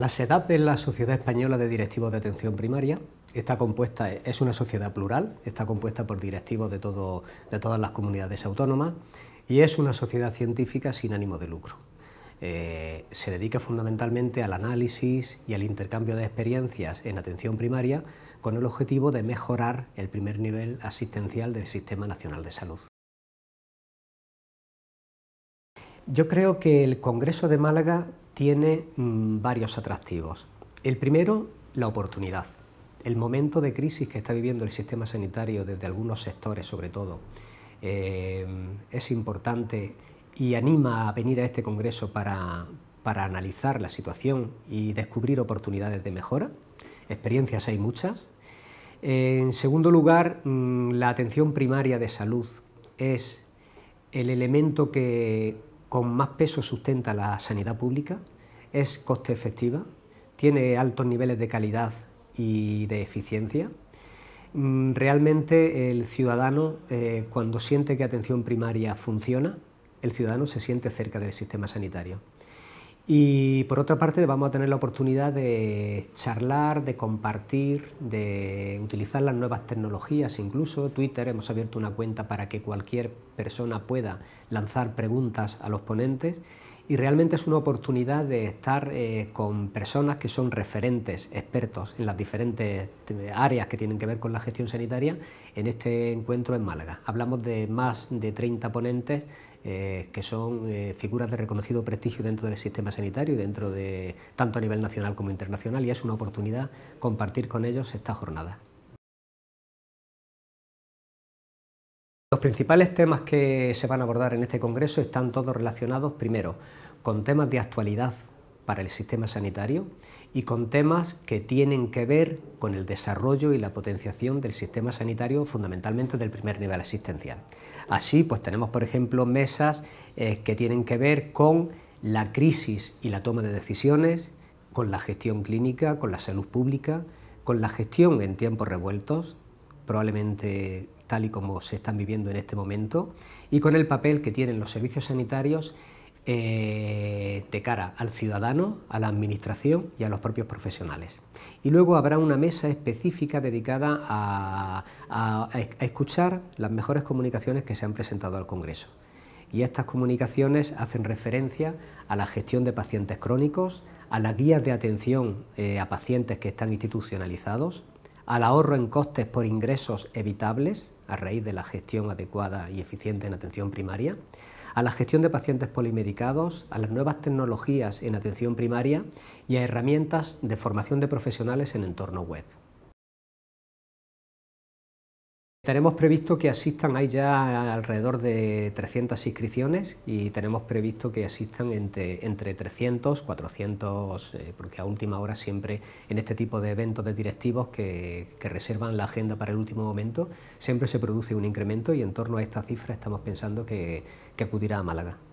La SEDAP es la Sociedad Española de Directivos de Atención Primaria. Está compuesta, es una sociedad plural, está compuesta por directivos de, todas las comunidades autónomas y es una sociedad científica sin ánimo de lucro. Eh, se dedica fundamentalmente al análisis y al intercambio de experiencias en atención primaria con el objetivo de mejorar el primer nivel asistencial del Sistema Nacional de Salud. Yo creo que el Congreso de Málaga tiene mm, varios atractivos. El primero, la oportunidad. El momento de crisis que está viviendo el sistema sanitario desde algunos sectores, sobre todo, eh, es importante y anima a venir a este congreso para, para analizar la situación y descubrir oportunidades de mejora. Experiencias hay muchas. En segundo lugar, mm, la atención primaria de salud es el elemento que con más peso sustenta la sanidad pública, es coste efectiva, tiene altos niveles de calidad y de eficiencia. Mm, realmente el ciudadano, eh, cuando siente que atención primaria funciona, el ciudadano se siente cerca del sistema sanitario. Y por otra parte vamos a tener la oportunidad de charlar, de compartir, de utilizar las nuevas tecnologías, incluso Twitter, hemos abierto una cuenta para que cualquier persona pueda lanzar preguntas a los ponentes y realmente es una oportunidad de estar eh, con personas que son referentes, expertos en las diferentes eh, áreas que tienen que ver con la gestión sanitaria en este encuentro en Málaga. Hablamos de más de 30 ponentes eh, que son figuras de reconocido prestigio dentro del sistema sanitario dentro de tanto a nivel nacional como internacional y es una oportunidad compartir con ellos esta jornada. Los principales temas que se van a abordar en este Congreso están todos relacionados, primero, con temas de actualidad para el sistema sanitario y con temas que tienen que ver con el desarrollo y la potenciación del sistema sanitario, fundamentalmente del primer nivel asistencial. Así, pues tenemos, por ejemplo, mesas eh, que tienen que ver con la crisis y la toma de decisiones, con la gestión clínica, con la salud pública, con la gestión en tiempos revueltos, probablemente tal y como se están viviendo en este momento, y con el papel que tienen los servicios sanitarios eh, de cara al ciudadano, a la administración y a los propios profesionales. Y luego habrá una mesa específica dedicada a, escuchar las mejores comunicaciones que se han presentado al Congreso. Y estas comunicaciones hacen referencia a la gestión de pacientes crónicos, a las guías de atención eh, a pacientes que están institucionalizados, al ahorro en costes por ingresos evitables a raíz de la gestión adecuada y eficiente en atención primaria, a la gestión de pacientes polimedicados, a las nuevas tecnologías en atención primaria y a herramientas de formación de profesionales en entorno web. Tenemos previsto que asistan, hay ya alrededor de 300 inscripciones y tenemos previsto que asistan entre, entre 300, 400, eh, porque a última hora siempre en este tipo de eventos de directivos que, reservan la agenda para el último momento, siempre se produce un incremento y en torno a esta cifra estamos pensando que, que acudirá a Málaga.